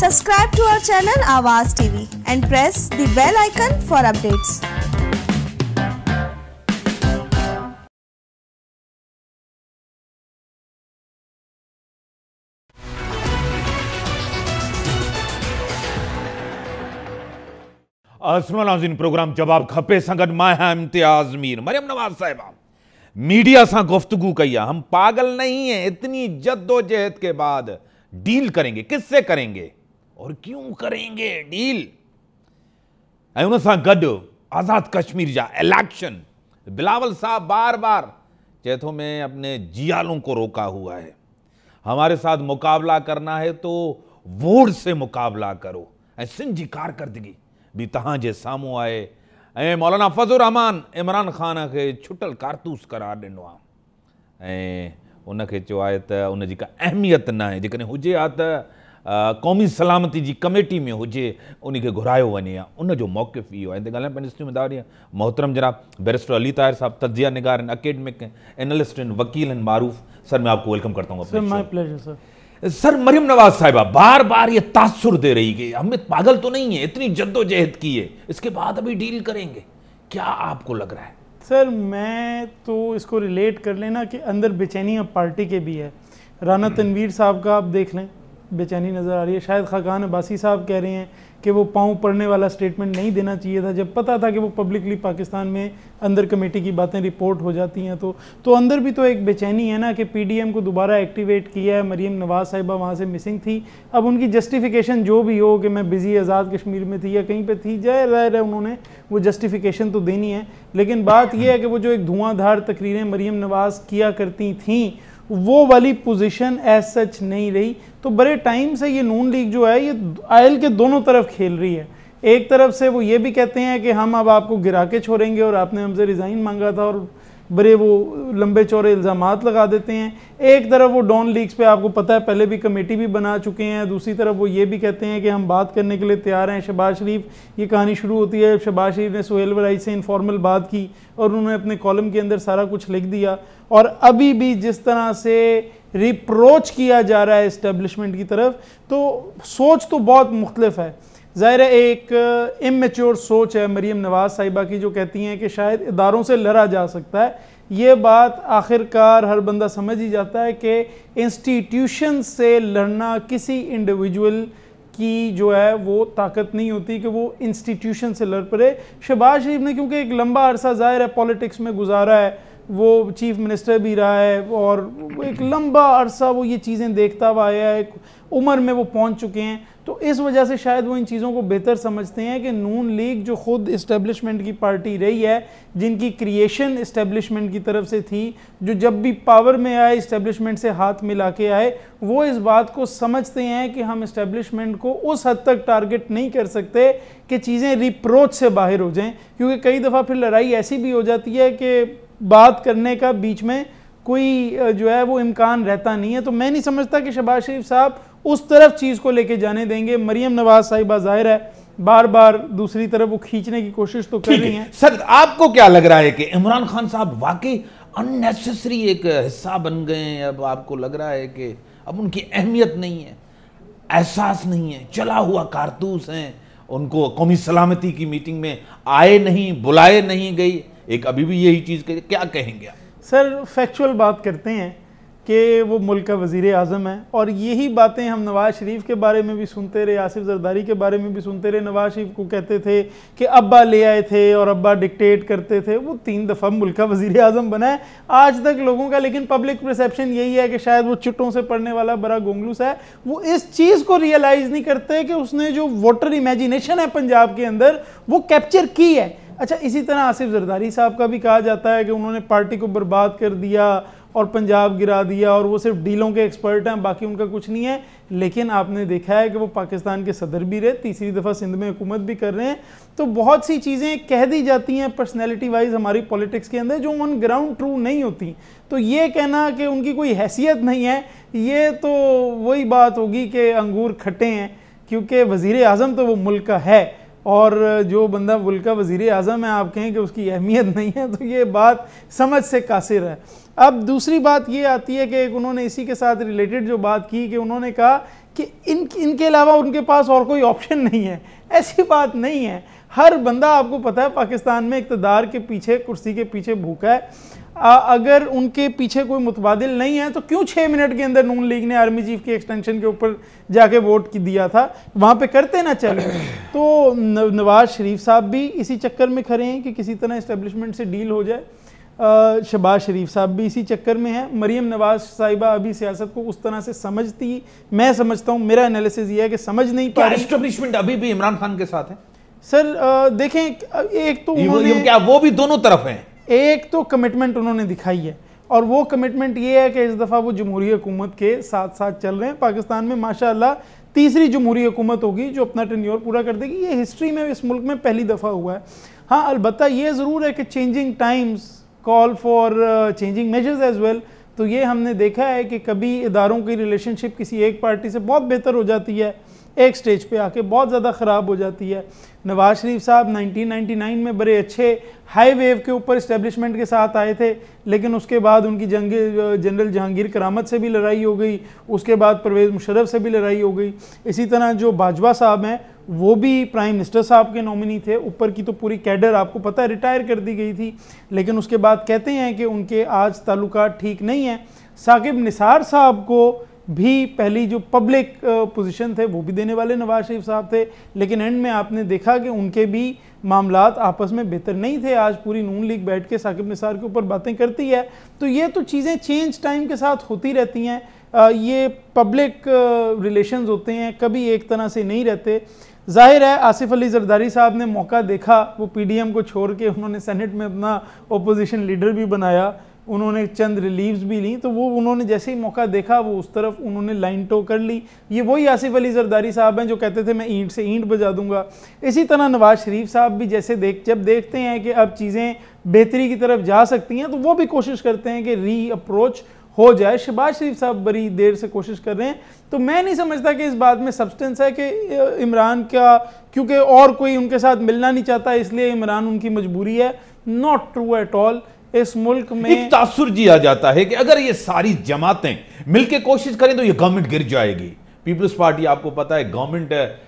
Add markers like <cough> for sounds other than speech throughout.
Subscribe to our channel Avaz TV and press the bell icon for updates. असमनाजिन programme जवाब खपे संगत my है इम्तियाज मीर मरियम नवाज साहिबा मीडिया से गुफ्तगु कहिया हम पागल नहीं हैं इतनी जद्दोजहद के बाद डील करेंगे किससे करेंगे और क्यों करेंगे डील अयुन गड आज़ाद कश्मीर जा इलेक्शन बिलावल साहब बार बार चैथों में अपने जियालों को रोका हुआ है हमारे साथ मुकाबला करना है तो वोट से मुकाबला करो ऐसी जी कारकर्दगी भी तहाँ जे साम्हूं आए ऐं मौलाना फज़ुल रहमान इमरान ख़ान के छुटल कारतूस करार ॾिनो आहे ऐं उनखे चयो आहे त अहमियत न आहे जेकॾहिं हुजे क़ौमी सलामती जी कमेटी में हुए उनके घुराया वे या मौकफ मौक़िफ़ इहो आहे मोहतरम जरा बैरिस्टर अली ताहिर साहब तजिया निगार अकेडमिक एनलिस्ट वकील मारूफ़ सर मैं आपको वेलकम करता हूँ सर मरियम नवाज साहिबा बार बार ये तासुर दे रही है हमें पागल तो नहीं है इतनी जद्दोजहद की है इसके बाद अभी डील करेंगे क्या आपको लग रहा है सर मैं तो इसको रिलेट कर लेना कि अंदर बेचैनी अब पार्टी के भी है राना हम्म। तनवीर साहब का आप देख लें बेचैनी नज़र आ रही है शायद खाकान अब्बासी साहब कह रहे हैं कि वो पाँव पड़ने वाला स्टेटमेंट नहीं देना चाहिए था जब पता था कि वो पब्लिकली पाकिस्तान में अंदर कमेटी की बातें रिपोर्ट हो जाती हैं तो तो अंदर भी तो एक बेचैनी है ना कि पीडीएम को दोबारा एक्टिवेट किया है मरीम नवाज़ साहिबा वहाँ से मिसिंग थी अब उनकी जस्टिफिकेशन जो भी हो कि मैं बिज़ी आज़ाद कश्मीर में थी या कहीं पर थी जाए जाहिर है उन्होंने वो जस्टिफिकेशन तो देनी है लेकिन बात यह है कि वो जो एक धुआंधार तकरीरें मरीम नवाज़ किया करती थीं वो वाली पोजीशन एज सच नहीं रही तो बड़े टाइम से ये नून लीग जो है ये आयल के दोनों तरफ खेल रही है एक तरफ से वो ये भी कहते हैं कि हम अब आपको गिरा के छोड़ेंगे और आपने हमसे रिज़ाइन मांगा था और बड़े वो लंबे चौड़े इल्ज़ाम लगा देते हैं एक तरफ वो डॉन लीक्स पे आपको पता है पहले भी कमेटी भी बना चुके हैं दूसरी तरफ वो ये भी कहते हैं कि हम बात करने के लिए तैयार हैं शबाज शरीफ ये कहानी शुरू होती है शबाज शरीफ ने सुहेल वराई से इनफॉर्मल बात की और उन्होंने अपने कॉलम के अंदर सारा कुछ लिख दिया और अभी भी जिस तरह से रिप्रोच किया जा रहा है इस्टेब्लिशमेंट की तरफ तो सोच तो बहुत मुख्तफ है ज़ाहिर है एक इमेच्योर uh, सोच है मरीम नवाज़ साहिबा की जो कहती हैं कि शायद इदारों से लड़ा जा सकता है ये बात आखिरकार हर बंदा समझ ही जाता है कि इंस्टीट्यूशन से लड़ना किसी इंडिविजुअल की जो है वो ताकत नहीं होती कि वो इंस्टीट्यूशन से लड़ पड़े शहबाज शरीफ ने क्योंकि एक लंबा अरसा ज़ाहिर है पॉलिटिक्स में गुजारा है वो चीफ मिनिस्टर भी रहा है और एक लंबा अरसा वो ये चीज़ें देखता हुआ आया है उम्र में वो पहुंच चुके हैं तो इस वजह से शायद वो इन चीज़ों को बेहतर समझते हैं कि नून लीग जो खुद इस्टेब्लिशमेंट की पार्टी रही है जिनकी क्रिएशन इस्टेब्लिशमेंट की तरफ से थी जो जब भी पावर में आए इस्टेब्लिशमेंट से हाथ मिला के आए वो इस बात को समझते हैं कि हम इस्टेब्लिशमेंट को उस हद तक टारगेट नहीं कर सकते कि चीज़ें रिप्रोच से बाहर हो जाएँ क्योंकि कई दफ़ा फिर लड़ाई ऐसी भी हो जाती है कि बात करने का बीच में कोई जो है वो इम्कान रहता नहीं है तो मैं नहीं समझता कि शबाज़ शरीफ साहब उस तरफ चीज़ को लेके जाने देंगे मरियम नवाज साहिबा जाहिर है बार बार दूसरी तरफ वो खींचने की कोशिश तो कर रही हैं सर आपको क्या लग रहा है कि इमरान खान साहब वाकई अननेसेसरी एक हिस्सा बन गए हैं अब आपको लग रहा है कि अब उनकी अहमियत नहीं है एहसास नहीं है चला हुआ कारतूस हैं उनको कौमी सलामती की मीटिंग में आए नहीं बुलाए नहीं गई एक अभी भी यही चीज़ क्या कहेंगे सर फैक्चुअल बात करते हैं कि वो मुल्क का वज़ी अजम है और यही बातें हम नवाज़ शरीफ के बारे में भी सुनते रहे आसिफ जरदारी के बारे में भी सुनते रहे नवाज़ शरीफ को कहते थे कि अब्बा ले आए थे और अब्बा डिक्टेट करते थे वो तीन दफ़ा मुल्क का वज़ी अजम बनाए आज तक लोगों का लेकिन पब्लिक परसेप्शन यही है कि शायद वो चुट्टों से पढ़ने वाला बड़ा गोंगलूस है वो इस चीज़ को रियलाइज़ नहीं करते कि उसने जो वोटर इमेजिनेशन है पंजाब के अंदर वो कैप्चर की है अच्छा इसी तरह आसिफ जरदारी साहब का भी कहा जाता है कि उन्होंने पार्टी को बर्बाद कर दिया और पंजाब गिरा दिया और वो सिर्फ डीलों के एक्सपर्ट हैं बाकी उनका कुछ नहीं है लेकिन आपने देखा है कि वो पाकिस्तान के सदर भी रहे तीसरी दफ़ा सिंध में हुकूमत भी कर रहे हैं तो बहुत सी चीज़ें कह दी जाती हैं पर्सनैलिटी वाइज हमारी पॉलिटिक्स के अंदर जो ऑन ग्राउंड ट्रू नहीं होती तो ये कहना कि उनकी कोई हैसियत नहीं है ये तो वही बात होगी कि अंगूर खटे हैं क्योंकि वज़ी अजम तो वो मुल्क का है और जो बंदा मुल्क का वज़ी अजम है आप कहें कि उसकी अहमियत नहीं है तो ये बात समझ से कासिर है अब दूसरी बात ये आती है कि एक उन्होंने इसी के साथ रिलेटेड जो बात की कि उन्होंने कहा कि इन इनके अलावा उनके पास और कोई ऑप्शन नहीं है ऐसी बात नहीं है हर बंदा आपको पता है पाकिस्तान में इकतदार के पीछे कुर्सी के पीछे भूखा है आ, अगर उनके पीछे कोई मुतबादल नहीं है तो क्यों छः मिनट के अंदर नून लीग ने आर्मी चीफ के एक्सटेंशन के ऊपर जाके वोट की दिया था वहाँ पे करते ना चले <coughs> तो नवाज शरीफ साहब भी इसी चक्कर में खड़े हैं कि किसी तरह इस्टेब्लिशमेंट से डील हो जाए शबाज शरीफ साहब भी इसी चक्कर में है मरीम नवाज साहिबा अभी सियासत को उस तरह से समझती मैं समझता हूँ मेरा एनालिसिस ये है कि समझ नहीं पाया रही अभी भी इमरान खान के साथ है सर देखें एक तो उन्होंने क्या वो भी दोनों तरफ हैं एक तो कमिटमेंट उन्होंने दिखाई है और वो कमिटमेंट ये है कि इस दफ़ा वो जमहूरी हुकूमत के साथ साथ चल रहे हैं पाकिस्तान में माशाल्लाह तीसरी जमहूरी हुकूमत होगी जो अपना टेन्योर पूरा कर देगी ये हिस्ट्री में इस मुल्क में पहली दफ़ा हुआ है हाँ अलबत् ये ज़रूर है कि changing times call for changing measures as well तो ये हमने देखा है कि कभी इदारों की रिलेशनशिप किसी एक पार्टी से बहुत बेहतर हो जाती है एक स्टेज पे आके बहुत ज़्यादा ख़राब हो जाती है नवाज शरीफ साहब 1999 में बड़े अच्छे हाई वेव के ऊपर इस्टेब्लिशमेंट के साथ आए थे लेकिन उसके बाद उनकी जंग जनरल जहांगीर करामत से भी लड़ाई हो गई उसके बाद परवेज़ मुशरफ से भी लड़ाई हो गई इसी तरह जो बाजवा साहब हैं वो भी प्राइम मिनिस्टर साहब के नॉमिनी थे ऊपर की तो पूरी कैडर आपको पता है रिटायर कर दी गई थी लेकिन उसके बाद कहते हैं कि उनके आज ताल्लुक ठीक नहीं हैं साकिब निसार साहब को भी पहली जो पब्लिक पोजीशन थे वो भी देने वाले नवाज शरीफ साहब थे लेकिन एंड में आपने देखा कि उनके भी मामला आपस में बेहतर नहीं थे आज पूरी नून लीग बैठ के साकिब निसार के ऊपर बातें करती है तो ये तो चीज़ें चेंज टाइम के साथ होती रहती हैं ये पब्लिक रिलेशन होते हैं कभी एक तरह से नहीं रहते जाहिर है आसिफ अली जरदारी साहब ने मौका देखा वो पीडीएम को छोड़ के उन्होंने सेनेट में अपना ओपोजिशन लीडर भी बनाया उन्होंने चंद रिलीव्स भी ली तो वो उन्होंने जैसे ही मौका देखा वो उस तरफ उन्होंने लाइन टो कर ली ये वही आसिफ अली जरदारी साहब हैं जो कहते थे मैं ईंट से ईंट बजा दूंगा इसी तरह नवाज शरीफ साहब भी जैसे देख जब देखते हैं कि अब चीज़ें बेहतरी की तरफ जा सकती हैं तो वो भी कोशिश करते हैं कि री अप्रोच हो जाए शहबाज शरीफ साहब बड़ी देर से कोशिश कर रहे हैं तो मैं नहीं समझता कि इस बात में सब्सटेंस है कि इमरान का क्योंकि और कोई उनके साथ मिलना नहीं चाहता इसलिए इमरान उनकी मजबूरी है नॉट ट्रू एट ऑल इस मुल्क में एक तासुर जी आ जाता है कि अगर ये सारी जमातें मिलकर कोशिश करें तो ये गवर्नमेंट गिर जाएगी पीपल्स पार्टी आपको पता है गवर्नमेंट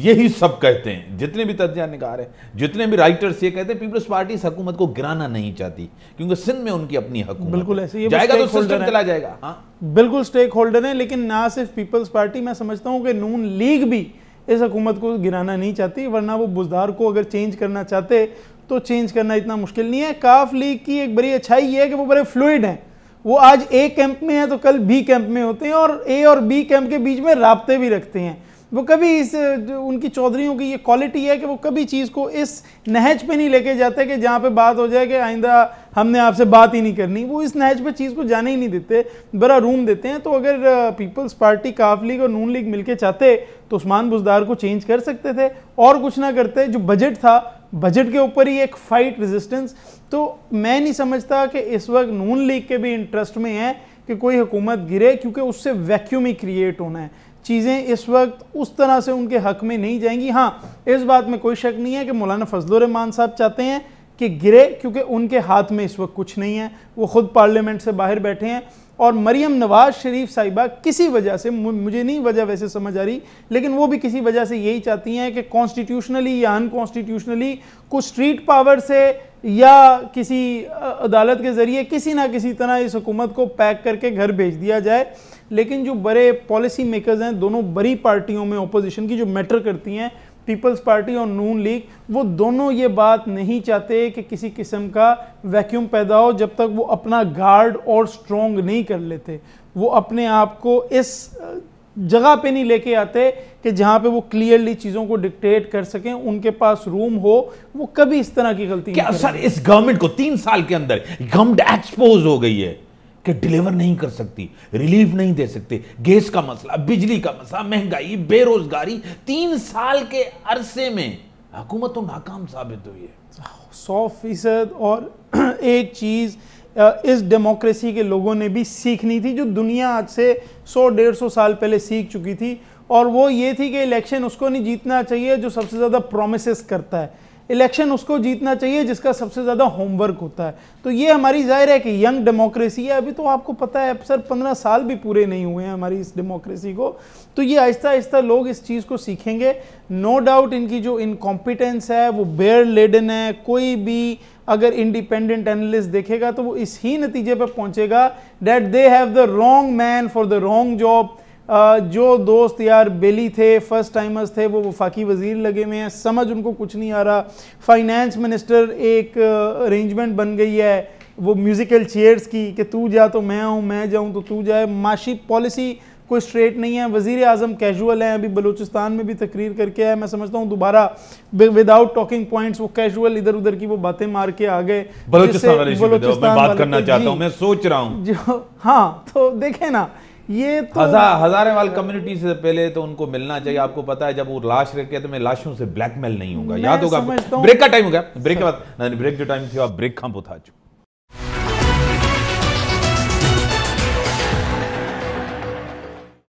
यही सब कहते हैं जितने भी तजिया निकार हैं जितने भी राइटर्स ये कहते हैं पीपल्स पार्टी इस हुकूमत को गिराना नहीं चाहती क्योंकि सिंध में उनकी अपनी हकूमत बिल्कुल ऐसे जाएगा तो सिस्टम चला जाएगा हाँ बिल्कुल स्टेक होल्डर है लेकिन ना सिर्फ पीपल्स पार्टी मैं समझता हूँ कि नून लीग भी इस हकूमत को गिराना नहीं चाहती वरना वो बुजदार को अगर चेंज करना चाहते तो चेंज करना इतना मुश्किल नहीं है काफ लीग की एक बड़ी अच्छाई ये है कि वो बड़े फ्लूड हैं वो आज ए कैंप में है तो कल बी कैंप में होते हैं और ए और बी कैंप के बीच में रबते भी रखते हैं वो कभी इस उनकी चौधरीों की ये क्वालिटी है कि वो कभी चीज़ को इस नहज पे नहीं लेके जाते कि जहाँ पे बात हो जाए कि आइंदा हमने आपसे बात ही नहीं करनी वो इस नहज पे चीज़ को जाने ही नहीं देते बड़ा रूम देते हैं तो अगर पीपल्स पार्टी काफ लीग और नून लीग मिलके चाहते तो उस्मान बुजदार को चेंज कर सकते थे और कुछ ना करते जो बजट था बजट के ऊपर ही एक फाइट रेजिस्टेंस तो मैं नहीं समझता कि इस वक्त नून लीग के भी इंटरेस्ट में है कि कोई हुकूमत गिरे क्योंकि उससे वैक्यूम ही क्रिएट होना है चीज़ें इस वक्त उस तरह से उनके हक में नहीं जाएंगी हाँ इस बात में कोई शक नहीं है कि मौलाना फजलरहमान साहब चाहते हैं कि गिरे क्योंकि उनके हाथ में इस वक्त कुछ नहीं है वो खुद पार्लियामेंट से बाहर बैठे हैं और मरियम नवाज शरीफ साहिबा किसी वजह से मुझे नहीं वजह वैसे समझ आ रही लेकिन वो भी किसी वजह से यही चाहती हैं कि कॉन्स्टिट्यूशनली या अनकॉन्स्टिट्यूशनली कुछ स्ट्रीट पावर से या किसी अदालत के ज़रिए किसी ना किसी तरह इस हुकूमत को पैक करके घर भेज दिया जाए लेकिन जो बड़े पॉलिसी मेकर्स हैं दोनों बड़ी पार्टियों में अपोजिशन की जो मैटर करती हैं पीपल्स पार्टी और नून लीग वो दोनों ये बात नहीं चाहते कि किसी किस्म का वैक्यूम पैदा हो जब तक वो अपना गार्ड और स्ट्रोंग नहीं कर लेते वो अपने आप को इस जगह पे नहीं लेके आते कि जहाँ पे वो क्लियरली चीज़ों को डिक्टेट कर सकें उनके पास रूम हो वो कभी इस तरह की गलती क्या सर इस गवर्नमेंट को तीन साल के अंदर गवर्नमेंट एक्सपोज हो गई है कि डिलीवर नहीं कर सकती रिलीफ नहीं दे सकते गैस का मसला बिजली का मसला महंगाई बेरोजगारी तीन साल के अरसे में हुकूमत तो नाकाम साबित हुई है सौ फीसद और <clears throat> एक चीज़ इस डेमोक्रेसी के लोगों ने भी सीखनी थी जो दुनिया आज से सौ डेढ़ सौ साल पहले सीख चुकी थी और वो ये थी कि इलेक्शन उसको नहीं जीतना चाहिए जो सबसे ज़्यादा प्रोमिस करता है इलेक्शन उसको जीतना चाहिए जिसका सबसे ज़्यादा होमवर्क होता है तो ये हमारी जाहिर है कि यंग डेमोक्रेसी है अभी तो आपको पता है सर पंद्रह साल भी पूरे नहीं हुए हैं हमारी इस डेमोक्रेसी को तो ये आहिस्ता आहिस्ता लोग इस चीज़ को सीखेंगे नो no डाउट इनकी जो इनकॉम्पिटेंस है वो बेयर लेडन है कोई भी अगर इंडिपेंडेंट एनालिस्ट देखेगा तो वो इस ही नतीजे पर पहुँचेगा that they have the wrong man for the wrong job जो दोस्त यार बेली थे फर्स्ट टाइमर्स थे वो वफाकी वजीर लगे हुए हैं समझ उनको कुछ नहीं आ रहा फाइनेंस मिनिस्टर एक अरेंजमेंट बन गई है वो म्यूज़िकल चेयर्स की कि तू जा तो मैं हूँ मैं जाऊँ तो तू जाए माशी पॉलिसी कोई स्ट्रेट नहीं है वज़ी अजम कैजुअल हैं अभी बलूचिस्तान में भी तकरीर करके आए मैं समझता हूँ दोबारा विदाउट टॉकिंग पॉइंट्स वो कैजुअल इधर उधर की वो बातें मार के आ गए बलूचिस्तान बात करना चाहता हूँ मैं सोच रहा हूँ हाँ तो देखें ना ये तो हजार हजारे वाल कम्युनिटी से पहले तो उनको मिलना चाहिए आपको पता है जब वो लाश रखे तो मैं लाशों से ब्लैकमेल नहीं होगा याद होगा ब्रेक का टाइम हो गया ब्रेक के बाद ब्रेक जो टाइम थी ब्रेक खाम पोथा